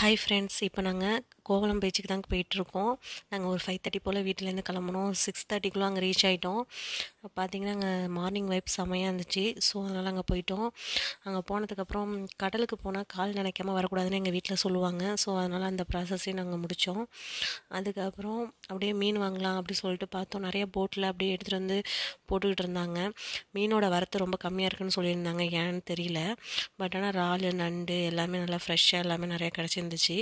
hi friends இப்போ நாங்கள் கோவலம் பீச்சுக்கு தாங்க போயிட்டுருக்கோம் நாங்கள் ஒரு ஃபைவ் தேர்ட்டி போல் வீட்டிலேருந்து கிளம்புனோம் சிக்ஸ் தேர்ட்டிக்குள்ளே அங்கே ரீச் ஆகிட்டோம் பார்த்திங்கன்னா அங்கே மார்னிங் வைப் செமையாக இருந்துச்சு ஸோ அதனால் அங்கே போயிட்டோம் அங்கே போனதுக்கப்புறம் கடலுக்கு போனால் கால் நினைக்காம வரக்கூடாதுன்னு எங்கள் வீட்டில் சொல்லுவாங்க ஸோ அதனால் அந்த ப்ராசஸையும் நாங்கள் முடித்தோம் அதுக்கப்புறம் அப்படியே மீன் வாங்கலாம் அப்படி சொல்லிட்டு பார்த்தோம் நிறைய போட்டில் அப்படியே எடுத்துகிட்டு வந்து போட்டுக்கிட்டு இருந்தாங்க மீனோட வரத்து ரொம்ப கம்மியாக இருக்குன்னு சொல்லியிருந்தாங்க ஏன்னு தெரியல பட் ஆனால் இறால் நண்டு எல்லாமே நல்லா ஃப்ரெஷ்ஷாக எல்லாமே நிறையா கிடச்சிருந்துச்சு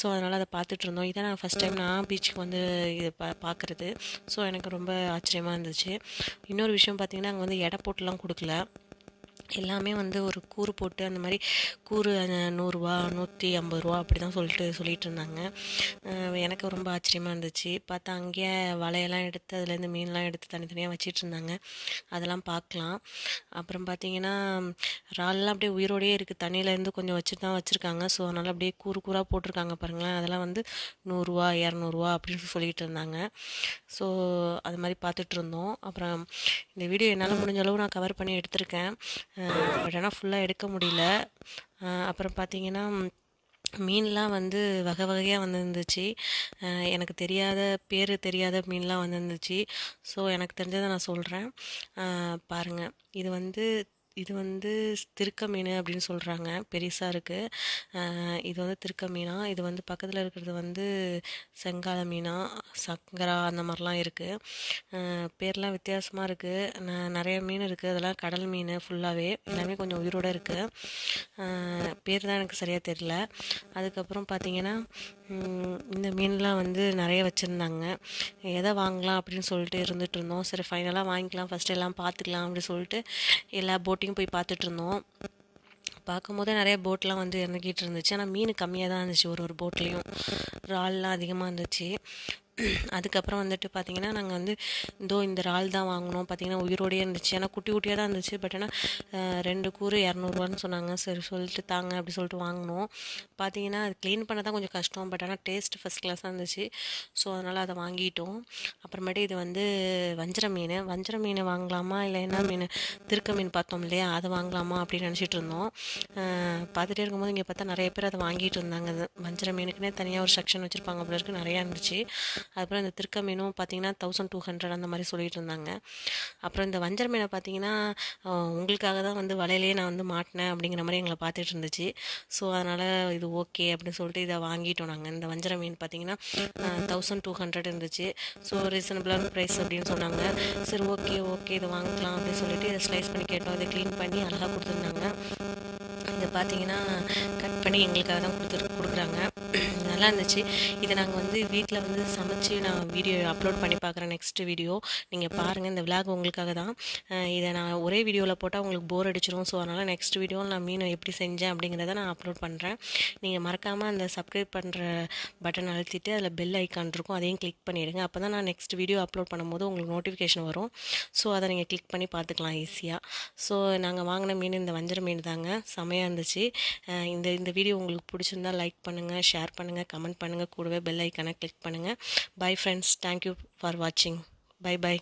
ஸோ அதனால் அதை பார்த்துட்டு இருந்தோம் இதான் நான் ஃபஸ்ட் டைம் நான் பீச்சுக்கு வந்து இது பா பார்க்குறது ஸோ எனக்கு ரொம்ப ஆச்சரியமாக இருந்துச்சு இன்னொரு விஷயம் பார்த்திங்கன்னா அங்கே வந்து எடை போட்டுலாம் கொடுக்கல எல்லாமே வந்து ஒரு கூறு போட்டு அந்த மாதிரி கூறு நூறுரூவா நூற்றி ஐம்பது ரூபா அப்படி தான் சொல்லிட்டு சொல்லிகிட்டு இருந்தாங்க எனக்கு ரொம்ப ஆச்சரியமாக இருந்துச்சு பார்த்தா அங்கேயே வலையெல்லாம் எடுத்து அதுலேருந்து மீன்லாம் எடுத்து தனித்தனியாக வச்சிட்டு இருந்தாங்க அதெல்லாம் பார்க்கலாம் அப்புறம் பார்த்தீங்கன்னா ராலெலாம் அப்படியே உயிரோடையே இருக்குது தண்ணியிலேருந்து கொஞ்சம் வச்சுட்டு தான் வச்சுருக்காங்க ஸோ அதனால் அப்படியே கூறு கூறாக போட்டிருக்காங்க பாருங்களேன் அதெல்லாம் வந்து நூறுரூவா இரநூறுவா அப்படின்னு சொல்லிகிட்டு இருந்தாங்க ஸோ அது மாதிரி பார்த்துட்டு இருந்தோம் அப்புறம் இந்த வீடியோ என்னால் முடிஞ்ச அளவு நான் கவர் பண்ணி எடுத்திருக்கேன் பட் ஆனால் ஃபுல்லாக எடுக்க முடியல அப்புறம் பார்த்திங்கன்னா மீன்லாம் வந்து வகை வகையாக வந்துருந்துச்சு எனக்கு தெரியாத பேர் தெரியாத மீன்லாம் வந்துருந்துச்சு ஸோ எனக்கு தெரிஞ்சதை நான் சொல்கிறேன் பாருங்கள் இது வந்து இது வந்து திருக்க மீன் அப்படின்னு சொல்கிறாங்க பெருசாக இருக்குது இது வந்து திருக்க மீனாக இது வந்து பக்கத்தில் இருக்கிறது வந்து செங்கால மீனா சங்கரா அந்த மாதிரிலாம் இருக்குது பேர்லாம் வித்தியாசமாக இருக்குது ந நிறைய மீன் இருக்குது அதெல்லாம் கடல் மீன் ஃபுல்லாகவே எல்லாமே கொஞ்சம் உயிரோடு இருக்குது பேர் தான் எனக்கு சரியாக தெரில அதுக்கப்புறம் பார்த்திங்கன்னா இந்த மீன்லாம் வந்து நிறைய வச்சுருந்தாங்க எதை வாங்கலாம் அப்படின்னு சொல்லிட்டு இருந்துகிட்டு இருந்தோம் சரி ஃபைனலாக வாங்கிக்கலாம் ஃபஸ்ட்டு எல்லாம் பார்த்துக்கலாம் அப்படின்னு சொல்லிட்டு எல்லா போட்டிங் எல்லாத்தையும் போய் பார்த்துட்ருந்தோம் பார்க்கும்போதே நிறைய போட்லாம் வந்து இறங்கிட்டு இருந்துச்சு ஆனால் மீன் கம்மியாக தான் இருந்துச்சு ஒரு ஒரு போட்லேயும் இறால்லாம் அதிகமாக இருந்துச்சு அதுக்கப்புறம் வந்துட்டு பார்த்திங்கன்னா நாங்கள் வந்து இதோ இந்த இறால் தான் வாங்கினோம் பார்த்திங்கன்னா உயிரோடையே இருந்துச்சு ஆனால் குட்டி குட்டியாக தான் இருந்துச்சு பட் ஆனால் ரெண்டு கூறு இரநூறுவான்னு சொன்னாங்க சரி சொல்லிட்டு தாங்க அப்படி சொல்லிட்டு வாங்கினோம் பார்த்தீங்கன்னா அது க்ளீன் பண்ண தான் கொஞ்சம் கஷ்டம் பட் ஆனால் டேஸ்ட் ஃபஸ்ட் கிளாஸாக இருந்துச்சு ஸோ அதனால் அதை வாங்கிட்டோம் அப்புறமேட்டு இது வந்து வஞ்சர மீன் வஞ்சர மீன் வாங்கலாமா இல்லை என்ன மீன் திருக்க மீன் பார்த்தோம் இல்லையா அதை வாங்கலாமா அப்படின்னு நினச்சிட்டு இருந்தோம் பார்த்துட்டே இருக்கும்போது இங்கே பார்த்தா நிறைய பேர் அதை வாங்கிட்டு இருந்தாங்க வஞ்சர மீனுக்குன்னே தனியாக ஒரு செக்ஷன் வச்சுருப்பாங்க அப்படி இருக்குது நிறையா இருந்துச்சு அதுக்கப்புறம் இந்த திருக்க மீனும் பார்த்தீங்கன்னா தௌசண்ட் டூ ஹண்ட்ரட் அந்த மாதிரி சொல்லிட்டு இருந்தாங்க அப்புறம் இந்த வஞ்சர் மீனை பார்த்தீங்கன்னா உங்களுக்காக தான் வந்து வலையிலேயே நான் வந்து மாட்டினேன் அப்படிங்கிற மாதிரி எங்களை பார்த்துட்டு இருந்துச்சு ஸோ அதனால் இது ஓகே அப்படின்னு சொல்லிட்டு இதை வாங்கிட்டோம் நாங்கள் இந்த வஞ்சர மீன் பார்த்தீங்கன்னா தௌசண்ட் டூ ஹண்ட்ரட் இருந்துச்சு ஸோ ரீசனபிளான ப்ரைஸ் அப்படின்னு சொன்னாங்க சரி ஓகே ஓகே இதை வாங்கிக்கலாம் அப்படின்னு சொல்லிட்டு இதை ஸ்லைஸ் பண்ணி கேட்டோம் இதை க்ளீன் பண்ணி அழகாக கொடுத்துருந்தாங்க இதை பார்த்தீங்கன்னா கட் பண்ணி எங்களுக்காக தான் கொடுத்துட்டு கொடுக்குறாங்க நல்லா இருந்துச்சு இதை நாங்கள் வந்து வீட்டில் வந்து சமைச்சு நான் வீடியோ அப்லோட் பண்ணி பார்க்குறேன் நெக்ஸ்ட் வீடியோ நீங்கள் பாருங்கள் இந்த விளாக் உங்களுக்காக தான் இதை நான் ஒரே வீடியோவில் போட்டால் உங்களுக்கு போர் அடிச்சிடும் ஸோ அதனால் நெக்ஸ்ட் வீடியோ நான் மீன் எப்படி செஞ்சேன் அப்படிங்கிறத நான் அப்லோட் பண்ணுறேன் நீங்கள் மறக்காமல் அந்த சப்ஸ்கிரைப் பண்ணுற பட்டன் அழுத்திட்டு அதில் பெல் ஐக்கான் இருக்கும் அதையும் கிளிக் பண்ணிவிடுங்க அப்போ தான் நான் நெக்ஸ்ட் வீடியோ அப்லோட் பண்ணும்போது உங்களுக்கு நோட்டிஃபிகேஷன் வரும் ஸோ அதை நீங்கள் கிளிக் பண்ணி பார்த்துக்கலாம் ஈஸியாக ஸோ நாங்கள் வாங்கின மீன் இந்த வஞ்சர மீன் தாங்க செமையாக இருந்துச்சு இந்த இந்த வீடியோ உங்களுக்கு பிடிச்சிருந்தா லைக் பண்ணுங்கள் ஷேர் பண்ணுங்கள் கமெண்ட் பண்ணுங்கள் கூடவே பெல் ஐக்கனை கிளிக் பண்ணுங்கள் பை ஃப்ரெண்ட்ஸ் தேங்க்யூ ஃபார் வாட்சிங் பை பை